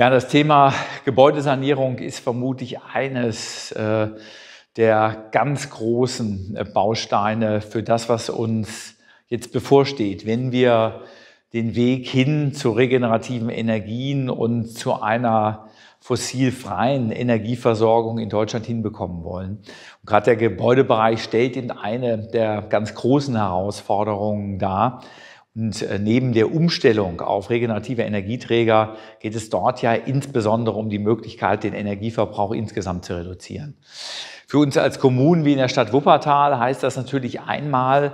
Ja, das Thema Gebäudesanierung ist vermutlich eines äh, der ganz großen äh, Bausteine für das, was uns jetzt bevorsteht, wenn wir den Weg hin zu regenerativen Energien und zu einer fossilfreien Energieversorgung in Deutschland hinbekommen wollen. Und gerade der Gebäudebereich stellt in eine der ganz großen Herausforderungen dar. Und äh, neben der Umstellung auf regenerative Energieträger geht es dort ja insbesondere um die Möglichkeit, den Energieverbrauch insgesamt zu reduzieren. Für uns als Kommunen wie in der Stadt Wuppertal heißt das natürlich einmal,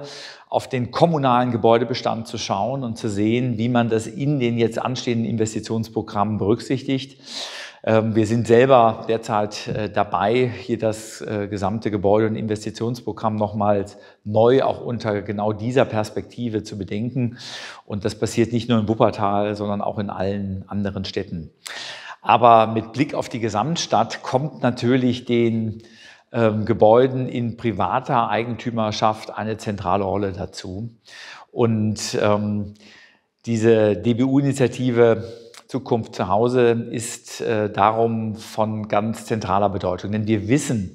auf den kommunalen Gebäudebestand zu schauen und zu sehen, wie man das in den jetzt anstehenden Investitionsprogrammen berücksichtigt. Ähm, wir sind selber derzeit äh, dabei, hier das äh, gesamte Gebäude- und Investitionsprogramm nochmals neu auch unter genau dieser Perspektive zu bedenken. Und das passiert nicht nur in Wuppertal, sondern auch in allen anderen Städten. Aber mit Blick auf die Gesamtstadt kommt natürlich den ähm, Gebäuden in privater Eigentümerschaft eine zentrale Rolle dazu. Und ähm, diese DBU-Initiative Zukunft zu Hause ist äh, darum von ganz zentraler Bedeutung. Denn wir wissen,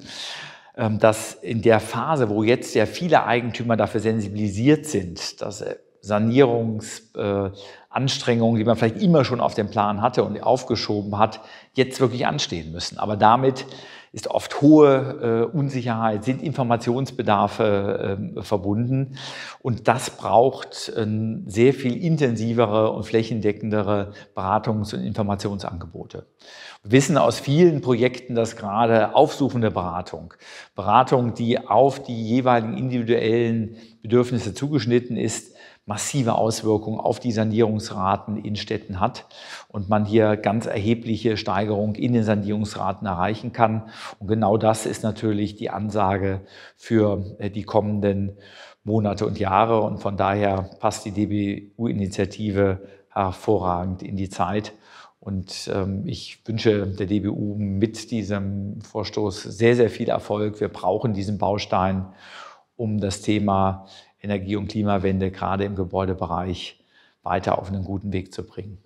ähm, dass in der Phase, wo jetzt sehr viele Eigentümer dafür sensibilisiert sind, dass Sanierungsanstrengungen, äh, äh die man vielleicht immer schon auf dem Plan hatte und aufgeschoben hat, jetzt wirklich anstehen müssen. Aber damit ist oft hohe äh, Unsicherheit, sind Informationsbedarfe äh, verbunden. Und das braucht äh, sehr viel intensivere und flächendeckendere Beratungs- und Informationsangebote. Wir wissen aus vielen Projekten, dass gerade aufsuchende Beratung, Beratung, die auf die jeweiligen individuellen Bedürfnisse zugeschnitten ist, massive Auswirkungen auf die Sanierungsraten in Städten hat und man hier ganz erhebliche Steigerungen in den Sanierungsraten erreichen kann. Und genau das ist natürlich die Ansage für äh, die kommenden Monate und Jahre. Und von daher passt die DBU-Initiative hervorragend in die Zeit. Und ähm, ich wünsche der DBU mit diesem Vorstoß sehr, sehr viel Erfolg. Wir brauchen diesen Baustein, um das Thema Energie- und Klimawende gerade im Gebäudebereich weiter auf einen guten Weg zu bringen.